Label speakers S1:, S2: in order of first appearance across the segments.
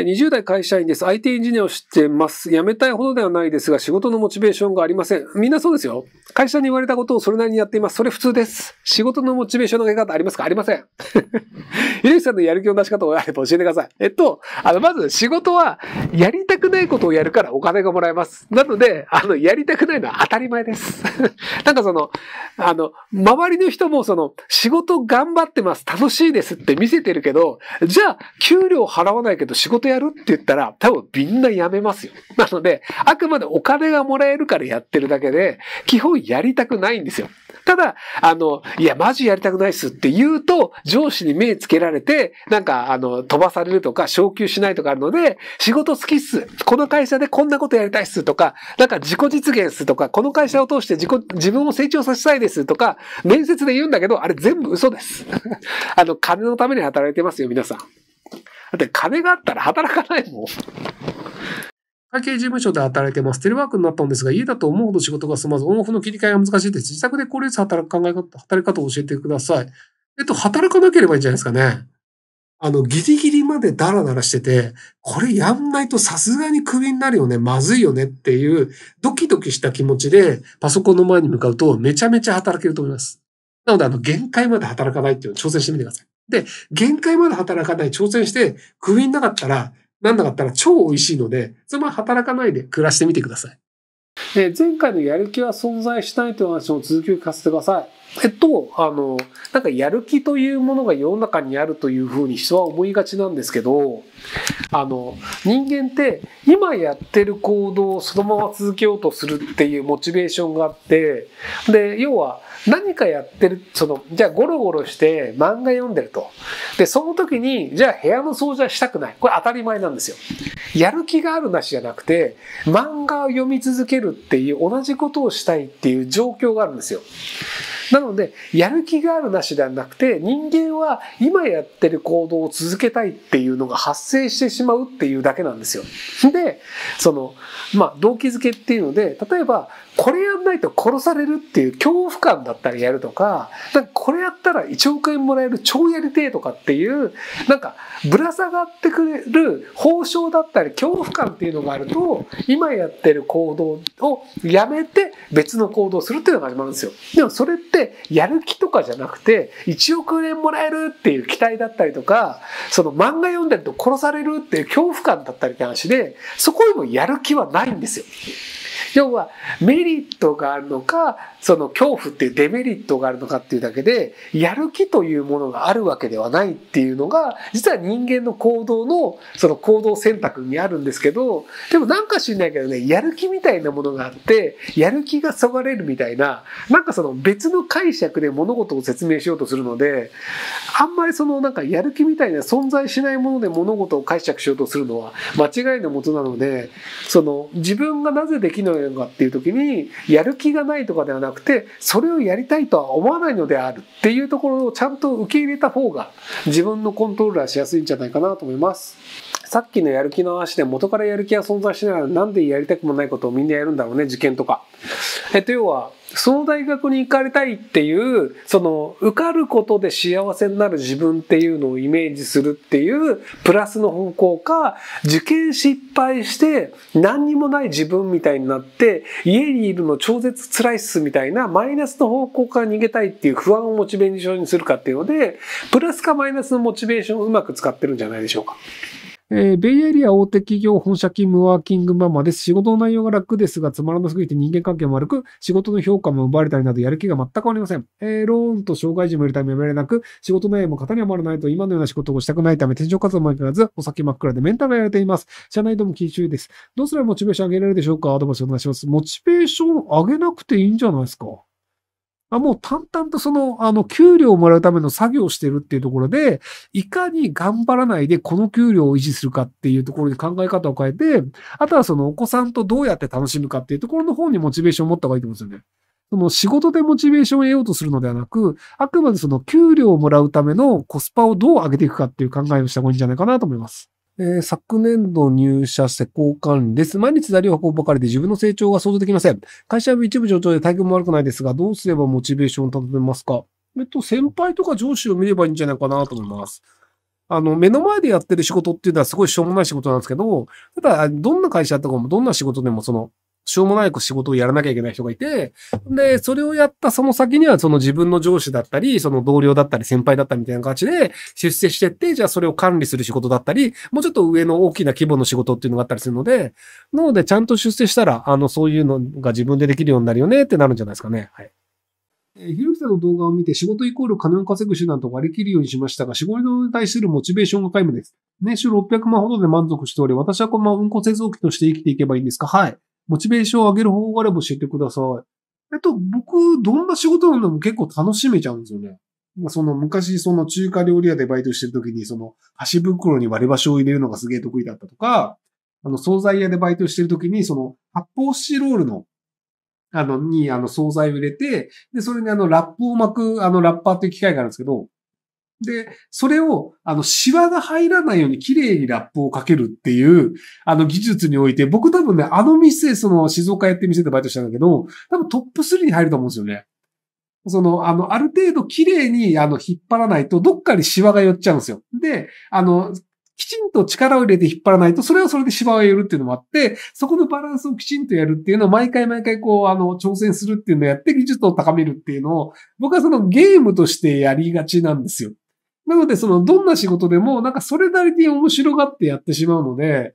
S1: 20代会社員です。IT エンジニアをしてます。辞めたいほどではないですが、仕事のモチベーションがありません。みんなそうですよ。会社に言われたことをそれなりにやっています。それ普通です。仕事のモチベーションの上げ方ありますかありません。ゆろゆきさんのやる気の出し方をあれば教えてください。えっと、あの、まず仕事は、やりたくないことをやるからお金がもらえます。なので、あの、やりたくないのは当たり前です。なんかその、あの、周りの人もその、仕事頑張ってます。楽しいですって見せてるけど、じゃあ、給料払わないけど仕事事やるって言ったら、多分みんなやめますよ。なので、あくまでお金がもらえるからやってるだけで、基本やりたくないんですよ。ただ、あの、いや、マジやりたくないっすって言うと、上司に目つけられて、なんか、あの、飛ばされるとか、昇給しないとかあるので、仕事好きっす。この会社でこんなことやりたいっすとか、なんか自己実現っすとか、この会社を通して自己、自分を成長させたいですとか、面接で言うんだけど、あれ全部嘘です。あの、金のために働いてますよ、皆さん。だって金があったら働かないもん。会計事務所で働いてます。テレワークになったんですが、家だと思うほど仕事が済まず、オンオフの切り替えが難しいです。自宅で効率働く考え方、働き方を教えてください。えっと、働かなければいいんじゃないですかね。あの、ギリギリまでダラダラしてて、これやんないとさすがにクビになるよね、まずいよねっていう、ドキドキした気持ちで、パソコンの前に向かうと、めちゃめちゃ働けると思います。なので、あの、限界まで働かないっていうのを挑戦してみてください。で、限界まで働かない、挑戦して、クビになかったら、なんなかったら超美味しいので、そのまま働かないで暮らしてみてください。前回のやる気は存在しないという話の続きを聞かせてください。えっと、あの、なんかやる気というものが世の中にあるというふうに人は思いがちなんですけど、あの、人間って今やってる行動をそのまま続けようとするっていうモチベーションがあって、で、要は何かやってる、その、じゃあゴロゴロして漫画読んでると。で、その時に、じゃあ部屋の掃除はしたくない。これ当たり前なんですよ。やる気があるなしじゃなくて、漫画を読み続けるっていう同じことをしたいっていう状況があるんですよ。なので、やる気があるなしではなくて、人間は今やってる行動を続けたいっていうのが発生してしまうっていうだけなんですよ。で、その、まあ、動機づけっていうので、例えば、これやんないと殺されるっていう恐怖感だったりやるとか、なんかこれやったら1億円もらえる超やりてえとかっていう、なんかぶら下がってくれる報奨だったり恐怖感っていうのがあると、今やってる行動をやめて別の行動をするっていうのが始まるんですよ。でもそれってやる気とかじゃなくて、1億円もらえるっていう期待だったりとか、その漫画読んでると殺されるっていう恐怖感だったりって話で、そこにもやる気はないんですよ。要はメリットがあるのかその恐怖っていうデメリットがあるのかっていうだけでやる気というものがあるわけではないっていうのが実は人間の行動のその行動選択にあるんですけどでもなんか知んないけどねやる気みたいなものがあってやる気がそがれるみたいななんかその別の解釈で物事を説明しようとするのであんまりそのなんかやる気みたいな存在しないもので物事を解釈しようとするのは間違いのもとなのでその自分がなぜできないれっていう時にやる気がないとかではなくてそれをやりたいとは思わないのであるっていうところをちゃんと受け入れた方が自分のコントロールはしやすいんじゃないかなと思います。さっきのやる気の話で元からやる気は存在しながらなんでやりたくもないことをみんなやるんだろうね受験とか。えっと、要は、その大学に行かれたいっていう、その、受かることで幸せになる自分っていうのをイメージするっていう、プラスの方向か、受験失敗して、何にもない自分みたいになって、家にいるの超絶辛いっすみたいな、マイナスの方向から逃げたいっていう不安をモチベーションにするかっていうので、プラスかマイナスのモチベーションをうまく使ってるんじゃないでしょうか。えー、ベイエリア大手企業本社勤務ワーキングママです。仕事の内容が楽ですが、つまらなすぎて人間関係も悪く、仕事の評価も奪われたりなど、やる気が全くありません。えー、ローンと障害児もいるためやめられなく、仕事内容も型にはまらないと、今のような仕事をしたくないため、転職活動もいかず、お先真っ暗でメンタルがやられています。社内でも厳しです。どうすればモチベーション上げられるでしょうかアドバイスお願いします。モチベーション上げなくていいんじゃないですかまあ、もう淡々とその、あの、給料をもらうための作業をしてるっていうところで、いかに頑張らないでこの給料を維持するかっていうところに考え方を変えて、あとはそのお子さんとどうやって楽しむかっていうところの方にモチベーションを持った方がいいと思うんですよね。その仕事でモチベーションを得ようとするのではなく、あくまでその給料をもらうためのコスパをどう上げていくかっていう考えをした方がいいんじゃないかなと思います。えー、昨年度入社施工管理です。毎日材料を運ぶばかりで自分の成長が想像できません。会社は一部上場で体験も悪くないですが、どうすればモチベーションを立てますかえっと、先輩とか上司を見ればいいんじゃないかなと思います。あの、目の前でやってる仕事っていうのはすごいしょうもない仕事なんですけど、ただ、どんな会社とかもどんな仕事でもその、しょうもない仕事をやらなきゃいけない人がいて、で、それをやったその先には、その自分の上司だったり、その同僚だったり、先輩だったりみたいな形で出世してって、じゃあそれを管理する仕事だったり、もうちょっと上の大きな規模の仕事っていうのがあったりするので、なので、ちゃんと出世したら、あの、そういうのが自分でできるようになるよねってなるんじゃないですかね。はい。えー、ひろきさんの動画を見て仕事イコール金を稼ぐ手段と割り切るようにしましたが、仕事に対するモチベーションが皆無です。年収600万ほどで満足しており、私はこのまま運行製造機として生きていけばいいんですかはい。モチベーションを上げる方法があれば教えてください。えっと、僕、どんな仕事なんでも結構楽しめちゃうんですよね。まあ、その昔、その中華料理屋でバイトしてる時に、その箸袋に割り箸を入れるのがすげえ得意だったとか、あの、惣菜屋でバイトしてる時に、その発泡スチロールの、あの、に、あの、惣菜を入れて、で、それにあの、ラップを巻く、あの、ラッパーっていう機械があるんですけど、で、それを、あの、シワが入らないように綺麗にラップをかけるっていう、あの、技術において、僕多分ね、あの店、その、静岡やって店でバイトしたんだけど、多分トップ3に入ると思うんですよね。その、あの、ある程度綺麗に、あの、引っ張らないと、どっかにシワが寄っちゃうんですよ。で、あの、きちんと力を入れて引っ張らないと、それはそれでシワが寄るっていうのもあって、そこのバランスをきちんとやるっていうのを毎回毎回こう、あの、挑戦するっていうのをやって技術を高めるっていうのを、僕はそのゲームとしてやりがちなんですよ。なので、その、どんな仕事でも、なんかそれなりに面白がってやってしまうので、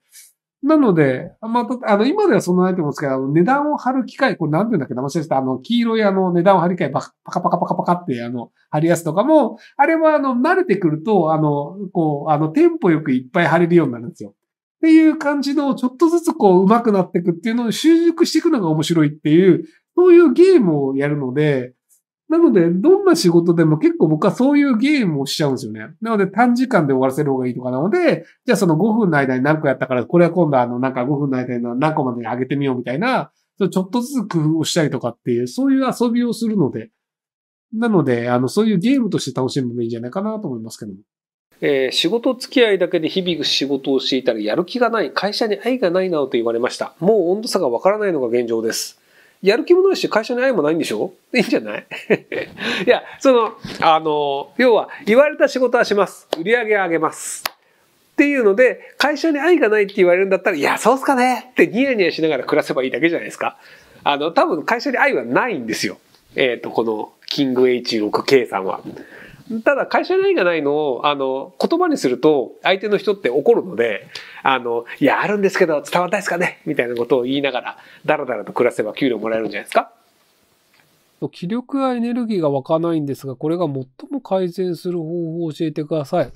S1: なので、また、あの、今ではそんなないと思うんですけど、あの、値段を張る機械、これ何て言うんだっけ騙し違えた。あの、黄色いあの、値段を張る機械、パカパカパカパカって、あの、貼りやすとかも、あれはあの、慣れてくると、あの、こう、あの、テンポよくいっぱい貼れるようになるんですよ。っていう感じの、ちょっとずつこう、上手くなっていくっていうのを習熟していくのが面白いっていう、そういうゲームをやるので、なので、どんな仕事でも結構僕はそういうゲームをしちゃうんですよね。なので、短時間で終わらせる方がいいとかなので、じゃあその5分の間に何個やったから、これは今度あの、なんか5分の間に何個までに上げてみようみたいな、ちょっとずつ工夫をしたりとかっていう、そういう遊びをするので、なので、あの、そういうゲームとして楽しむのもいいんじゃないかなと思いますけども。えー、仕事付き合いだけで日々仕事をしていたらやる気がない、会社に愛がないなどと言われました。もう温度差がわからないのが現状です。やる気もないし、会社に愛もないんでしょ いいんじゃない いや、その、あの、要は、言われた仕事はします。売り上げ上げます。っていうので、会社に愛がないって言われるんだったら、いや、そうっすかねってニヤニヤしながら暮らせばいいだけじゃないですか。あの、多分会社に愛はないんですよ。えっ、ー、と、この、キング H 国 K さんは。ただ会社内がないのをあの言葉にすると相手の人って怒るのであのいやあるんですけど伝わったですかねみたいなことを言いながらだらだらと暮らせば給料もらえるんじゃないですか気力やエネルギーが湧かないんですがこれが最も改善する方法を教えてください。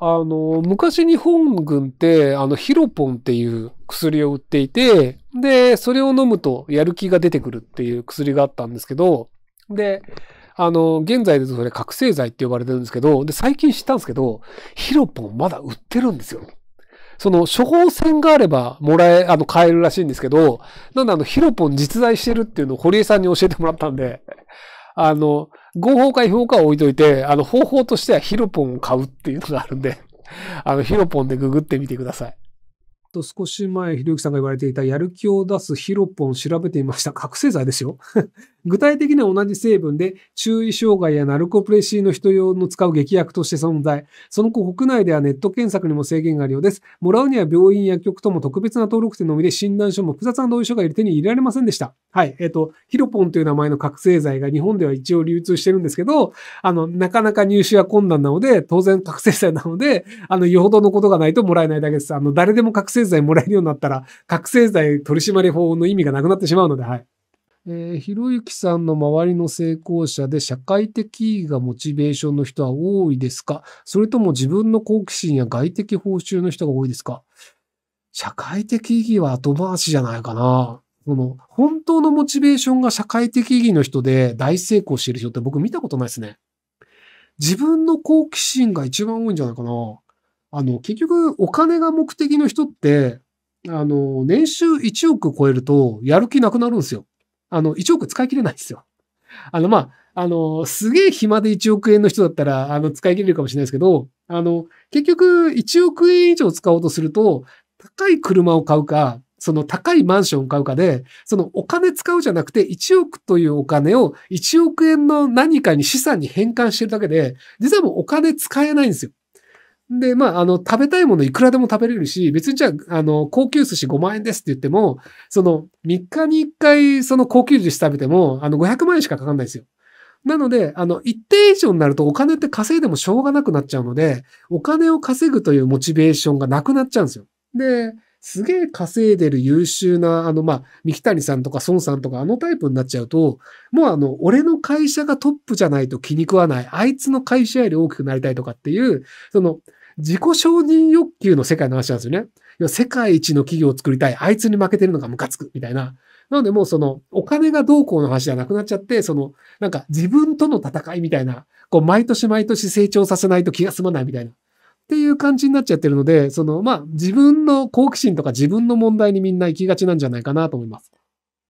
S1: あの昔日本軍ってあのヒロポンっていう薬を売っていてでそれを飲むとやる気が出てくるっていう薬があったんですけどであの、現在でそれ覚醒剤って呼ばれてるんですけど、で、最近知ったんですけど、ヒロポンまだ売ってるんですよ。その、処方箋があれば、もらえ、あの、買えるらしいんですけど、なんであの、ヒロポン実在してるっていうのを堀江さんに教えてもらったんで、あの、合法か違法かは置いといて、あの、方法としてはヒロポンを買うっていうのがあるんで、あの、ヒロポンでググってみてください。と少し前、ひろゆきさんが言われていた、やる気を出すヒロポン調べてみました。覚醒剤ですよ。具体的には同じ成分で、注意障害やナルコプレシーの人用の使う劇薬として存在。その後、国内ではネット検索にも制限があるようです。もらうには病院、薬局とも特別な登録店のみで、診断書も複雑な同意書が手に入れられませんでした。はい。えっ、ー、と、ヒロポンという名前の覚醒剤が日本では一応流通してるんですけど、あの、なかなか入手は困難なので、当然覚醒剤なので、あの、よほどのことがないともらえないだけです。あの、誰でも覚醒剤もらえるようになったら、覚醒剤取締法の意味がなくなってしまうので、はい。えー、ひろゆきさんの周りの成功者で社会的意義がモチベーションの人は多いですかそれとも自分の好奇心や外的報酬の人が多いですか社会的意義は後回しじゃないかな。その、本当のモチベーションが社会的意義の人で大成功してる人って僕見たことないですね。自分の好奇心が一番多いんじゃないかな。あの、結局、お金が目的の人って、あの、年収1億超えると、やる気なくなるんですよ。あの、1億使い切れないんですよ。あの、まあ、あの、すげえ暇で1億円の人だったら、あの、使い切れるかもしれないですけど、あの、結局、1億円以上使おうとすると、高い車を買うか、その高いマンションを買うかで、そのお金使うじゃなくて、1億というお金を1億円の何かに資産に変換してるだけで、実はもうお金使えないんですよ。で、まあ、あの、食べたいものいくらでも食べれるし、別にじゃあ、あの、高級寿司5万円ですって言っても、その、3日に1回、その高級寿司食べても、あの、500万円しかかかんないですよ。なので、あの、一定以上になるとお金って稼いでもしょうがなくなっちゃうので、お金を稼ぐというモチベーションがなくなっちゃうんですよ。で、すげえ稼いでる優秀な、あの、まあ、三木谷さんとか孫さんとかあのタイプになっちゃうと、もうあの、俺の会社がトップじゃないと気に食わない、あいつの会社より大きくなりたいとかっていう、その、自己承認欲求の世界の話なんですよね。要は世界一の企業を作りたい。あいつに負けてるのがムカつく。みたいな。なのでもうその、お金がどうこうの話じゃなくなっちゃって、その、なんか自分との戦いみたいな、こう、毎年毎年成長させないと気が済まないみたいな。っていう感じになっちゃってるので、その、まあ、自分の好奇心とか自分の問題にみんな行きがちなんじゃないかなと思います。